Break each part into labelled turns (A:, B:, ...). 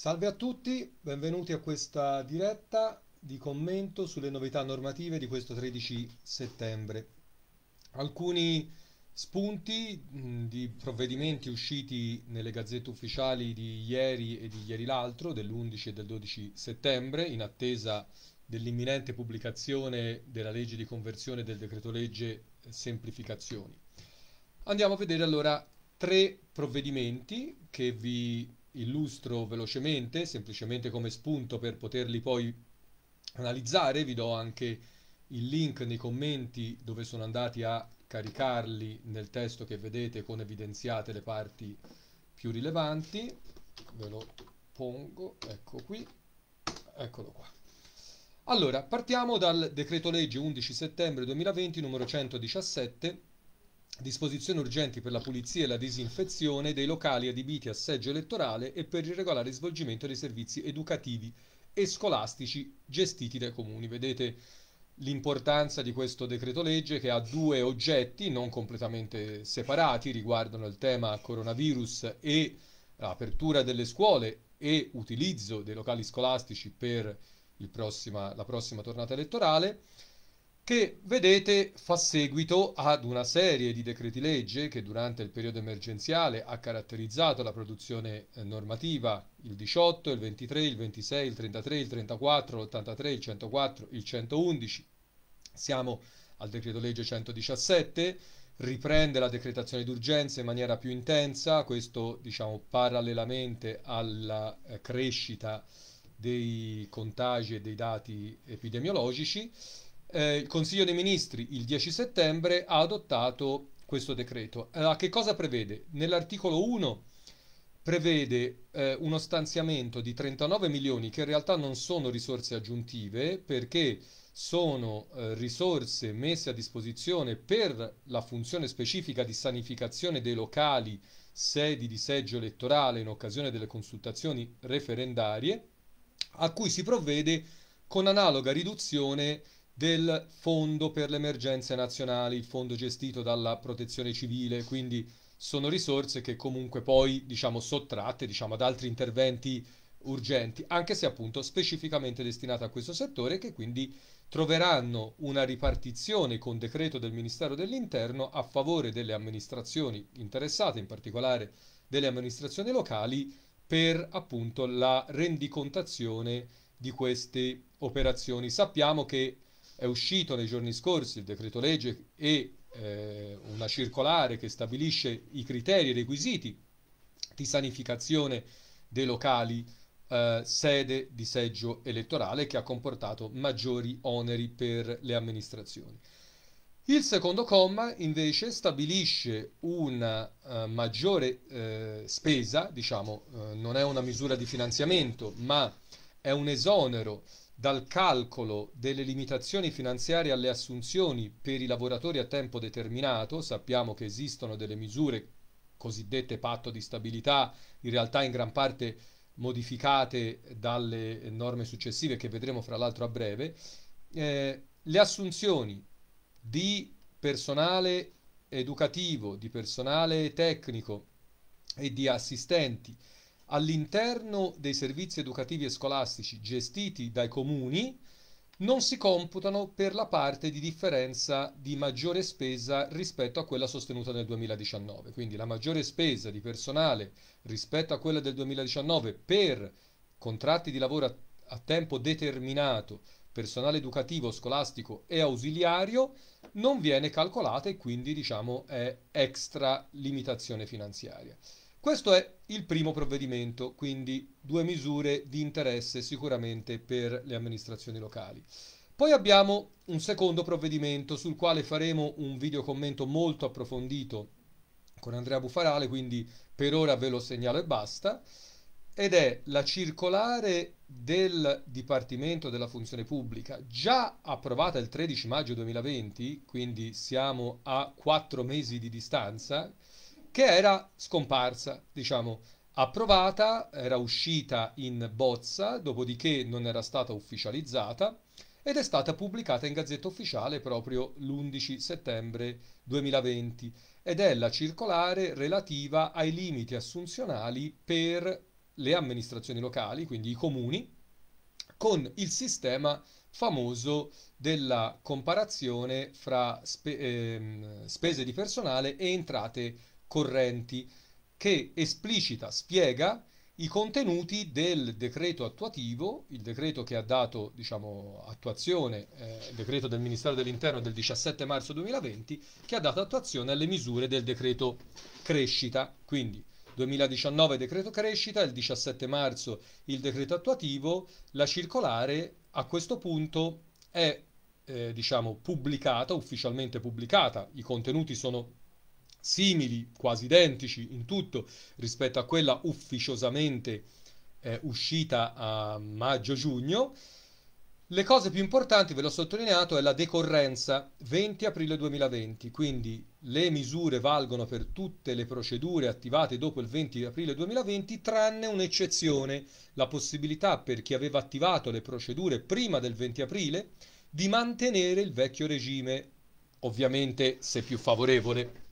A: Salve a tutti, benvenuti a questa diretta di commento sulle novità normative di questo 13 settembre. Alcuni spunti di provvedimenti usciti nelle gazzette ufficiali di ieri e di ieri l'altro, dell'11 e del 12 settembre, in attesa dell'imminente pubblicazione della legge di conversione del decreto legge eh, semplificazioni. Andiamo a vedere allora tre provvedimenti che vi illustro velocemente, semplicemente come spunto per poterli poi analizzare, vi do anche il link nei commenti dove sono andati a caricarli nel testo che vedete con evidenziate le parti più rilevanti, ve lo pongo, ecco qui, eccolo qua. Allora, partiamo dal decreto legge 11 settembre 2020 numero 117 disposizioni urgenti per la pulizia e la disinfezione dei locali adibiti a seggio elettorale e per il regolare svolgimento dei servizi educativi e scolastici gestiti dai comuni. Vedete l'importanza di questo decreto legge che ha due oggetti non completamente separati, riguardano il tema coronavirus e l'apertura delle scuole e utilizzo dei locali scolastici per prossima, la prossima tornata elettorale che vedete fa seguito ad una serie di decreti legge che durante il periodo emergenziale ha caratterizzato la produzione eh, normativa, il 18, il 23, il 26, il 33, il 34, l'83, il 104, il 111. Siamo al decreto legge 117, riprende la decretazione d'urgenza in maniera più intensa, questo diciamo parallelamente alla eh, crescita dei contagi e dei dati epidemiologici eh, il Consiglio dei Ministri il 10 settembre ha adottato questo decreto. Allora, eh, che cosa prevede? Nell'articolo 1 prevede eh, uno stanziamento di 39 milioni che in realtà non sono risorse aggiuntive perché sono eh, risorse messe a disposizione per la funzione specifica di sanificazione dei locali sedi di seggio elettorale in occasione delle consultazioni referendarie a cui si provvede con analoga riduzione del Fondo per le emergenze nazionali, il fondo gestito dalla Protezione Civile, quindi sono risorse che comunque poi diciamo sottratte diciamo, ad altri interventi urgenti, anche se appunto specificamente destinate a questo settore che quindi troveranno una ripartizione con decreto del Ministero dell'Interno a favore delle amministrazioni interessate, in particolare delle amministrazioni locali per appunto la rendicontazione di queste operazioni. Sappiamo che è uscito nei giorni scorsi il decreto legge e eh, una circolare che stabilisce i criteri e i requisiti di sanificazione dei locali eh, sede di seggio elettorale che ha comportato maggiori oneri per le amministrazioni. Il secondo comma invece stabilisce una uh, maggiore eh, spesa, diciamo eh, non è una misura di finanziamento ma è un esonero dal calcolo delle limitazioni finanziarie alle assunzioni per i lavoratori a tempo determinato, sappiamo che esistono delle misure cosiddette patto di stabilità, in realtà in gran parte modificate dalle norme successive che vedremo fra l'altro a breve, eh, le assunzioni di personale educativo, di personale tecnico e di assistenti all'interno dei servizi educativi e scolastici gestiti dai comuni non si computano per la parte di differenza di maggiore spesa rispetto a quella sostenuta nel 2019. Quindi la maggiore spesa di personale rispetto a quella del 2019 per contratti di lavoro a, tempo determinato, personale educativo, scolastico e ausiliario non viene calcolata e quindi diciamo è extra limitazione finanziaria. Questo è il primo provvedimento, quindi due misure di interesse sicuramente per le amministrazioni locali. Poi abbiamo un secondo provvedimento sul quale faremo un video commento molto approfondito con Andrea Bufarale, quindi per ora ve lo segnalo e basta, ed è la circolare del Dipartimento della Funzione Pubblica, già approvata il 13 maggio 2020, quindi siamo a quattro mesi di distanza, che era scomparsa, diciamo, approvata, era uscita in bozza, dopodiché non era stata ufficializzata ed è stata pubblicata in Gazzetta Ufficiale proprio l'11 settembre 2020 ed è la circolare relativa ai limiti assunzionali per le amministrazioni locali, quindi i comuni, con il sistema famoso della comparazione fra spe ehm, spese di personale e entrate correnti che esplicita, spiega i contenuti del decreto attuativo, il decreto che ha dato diciamo, attuazione, eh, il decreto del Ministero dell'Interno del 17 marzo 2020, che ha dato attuazione alle misure del decreto crescita. Quindi 2019 decreto crescita, il 17 marzo il decreto attuativo, la circolare a questo punto è eh, diciamo, pubblicata, ufficialmente pubblicata, i contenuti sono simili, quasi identici in tutto rispetto a quella ufficiosamente eh, uscita a maggio-giugno. Le cose più importanti, ve l'ho sottolineato, è la decorrenza 20 aprile 2020, quindi le misure valgono per tutte le procedure attivate dopo il 20 aprile 2020, tranne un'eccezione, la possibilità per chi aveva attivato le procedure prima del 20 aprile di mantenere il vecchio regime, ovviamente se più favorevole.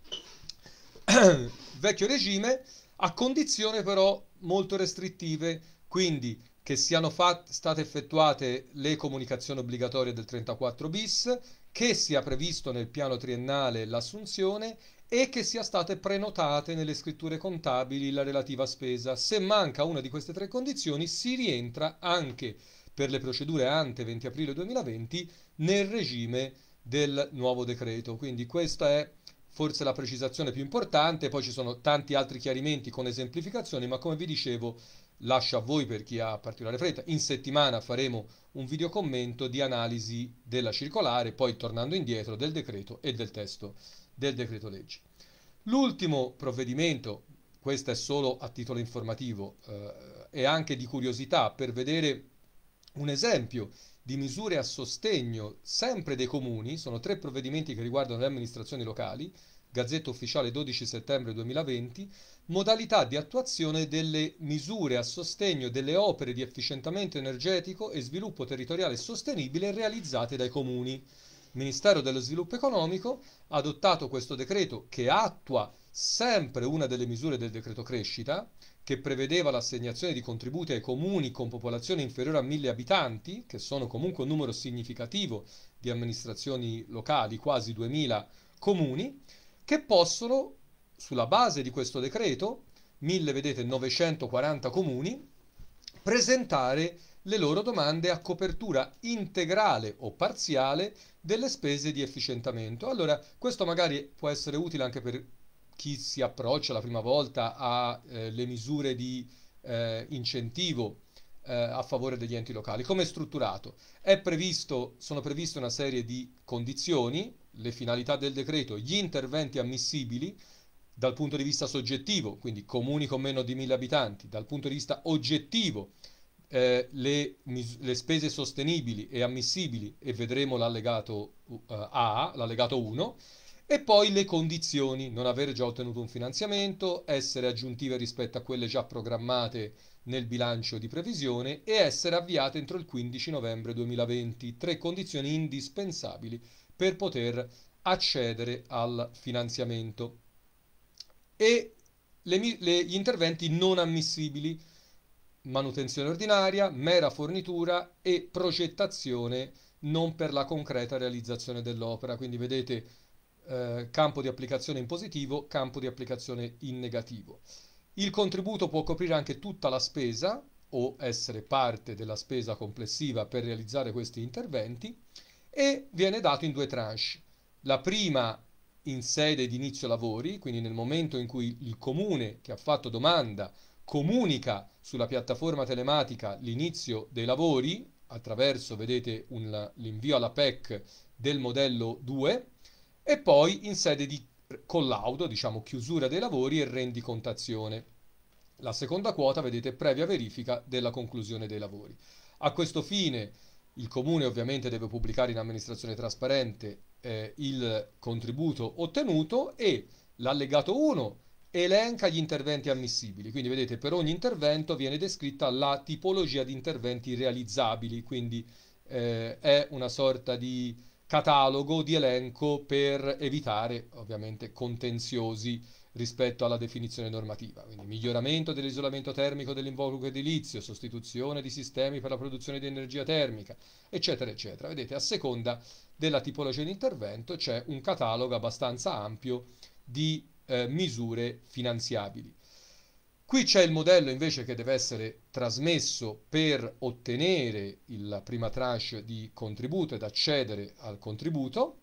A: vecchio regime, a condizione però molto restrittive, quindi che siano fat- state effettuate le comunicazioni obbligatorie del 34 bis, che sia previsto nel piano triennale l'assunzione e che sia state prenotate nelle scritture contabili la relativa spesa. Se manca una di queste tre condizioni, si rientra anche per le procedure ante 20 aprile 2020 nel regime del nuovo decreto. Quindi questa è forse la precisazione più importante, poi ci sono tanti altri chiarimenti con esemplificazioni, ma come vi dicevo lascio a voi per chi ha particolare fretta, in settimana faremo un video commento di analisi della circolare, poi tornando indietro del decreto e del testo del decreto legge. L'ultimo provvedimento, questo è solo a titolo informativo eh, e anche di curiosità per vedere un esempio di misure a sostegno sempre dei comuni, sono tre provvedimenti che riguardano le amministrazioni locali, Gazzetta Ufficiale 12 settembre 2020, modalità di attuazione delle misure a sostegno delle opere di efficientamento energetico e sviluppo territoriale sostenibile realizzate dai comuni. Il Ministero dello Sviluppo Economico ha adottato questo decreto che attua sempre una delle misure del decreto crescita, che prevedeva l'assegnazione di contributi ai comuni con popolazione inferiore a mille abitanti, che sono comunque un numero significativo di amministrazioni locali, quasi 2000 comuni, che possono, sulla base di questo decreto, 1000 vedete 940 comuni, presentare le loro domande a copertura integrale o parziale delle spese di efficientamento. Allora, questo magari può essere utile anche per chi si approccia la prima volta alle eh, misure di eh, incentivo eh, a favore degli enti locali. Come è strutturato? È previsto, sono previste una serie di condizioni, le finalità del decreto, gli interventi ammissibili dal punto di vista soggettivo, quindi comuni con meno di 1000 abitanti, dal punto di vista oggettivo, eh, le, le, spese sostenibili e ammissibili, e vedremo l'allegato eh, A, l'allegato 1, e poi le condizioni, non aver già ottenuto un finanziamento, essere aggiuntive rispetto a quelle già programmate nel bilancio di previsione e essere avviate entro il 15 novembre 2020, tre condizioni indispensabili per poter accedere al finanziamento. E le, le, gli interventi non ammissibili, manutenzione ordinaria, mera fornitura e progettazione non per la concreta realizzazione dell'opera. Quindi vedete eh, campo di applicazione in positivo, campo di applicazione in negativo. Il contributo può coprire anche tutta la spesa o essere parte della spesa complessiva per realizzare questi interventi e viene dato in due tranche. La prima in sede di inizio lavori, quindi nel momento in cui il comune che ha fatto domanda comunica sulla piattaforma telematica l'inizio dei lavori attraverso, vedete, l'invio alla PEC del modello 2 e poi in sede di collaudo, diciamo chiusura dei lavori e rendicontazione. La seconda quota, vedete, previa verifica della conclusione dei lavori. A questo fine il comune ovviamente deve pubblicare in amministrazione trasparente eh, il contributo ottenuto e l'allegato 1 elenca gli interventi ammissibili, quindi vedete per ogni intervento viene descritta la tipologia di interventi realizzabili, quindi eh, è una sorta di catalogo di elenco per evitare ovviamente contenziosi rispetto alla definizione normativa, quindi miglioramento dell'isolamento termico dell'involucro edilizio, sostituzione di sistemi per la produzione di energia termica, eccetera, eccetera. Vedete, a seconda della tipologia di intervento c'è un catalogo abbastanza ampio di eh, misure finanziabili. Qui c'è il modello invece che deve essere trasmesso per ottenere la prima tranche di contributo ed accedere al contributo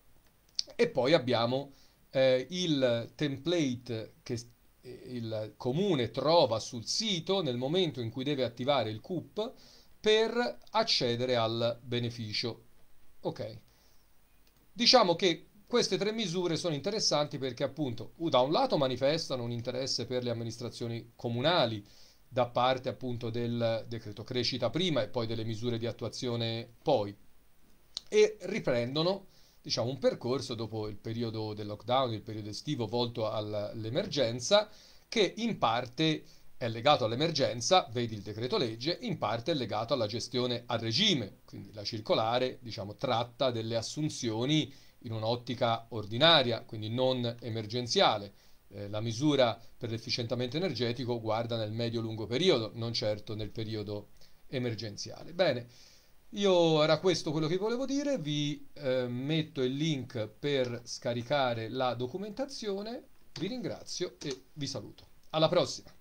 A: e poi abbiamo eh, il template che eh, il comune trova sul sito nel momento in cui deve attivare il CUP per accedere al beneficio. Ok. Diciamo che queste tre misure sono interessanti perché appunto da un lato manifestano un interesse per le amministrazioni comunali da parte appunto del decreto crescita prima e poi delle misure di attuazione poi e riprendono diciamo un percorso dopo il periodo del lockdown, il periodo estivo volto all'emergenza che in parte è legato all'emergenza, vedi il decreto legge, in parte è legato alla gestione a regime, quindi la circolare diciamo tratta delle assunzioni in un'ottica ordinaria, quindi non emergenziale. Eh, la misura per l'efficientamento energetico guarda nel medio-lungo periodo, non certo nel periodo emergenziale. Bene, io era questo quello che volevo dire, vi eh, metto il link per scaricare la documentazione, vi ringrazio e vi saluto. Alla prossima!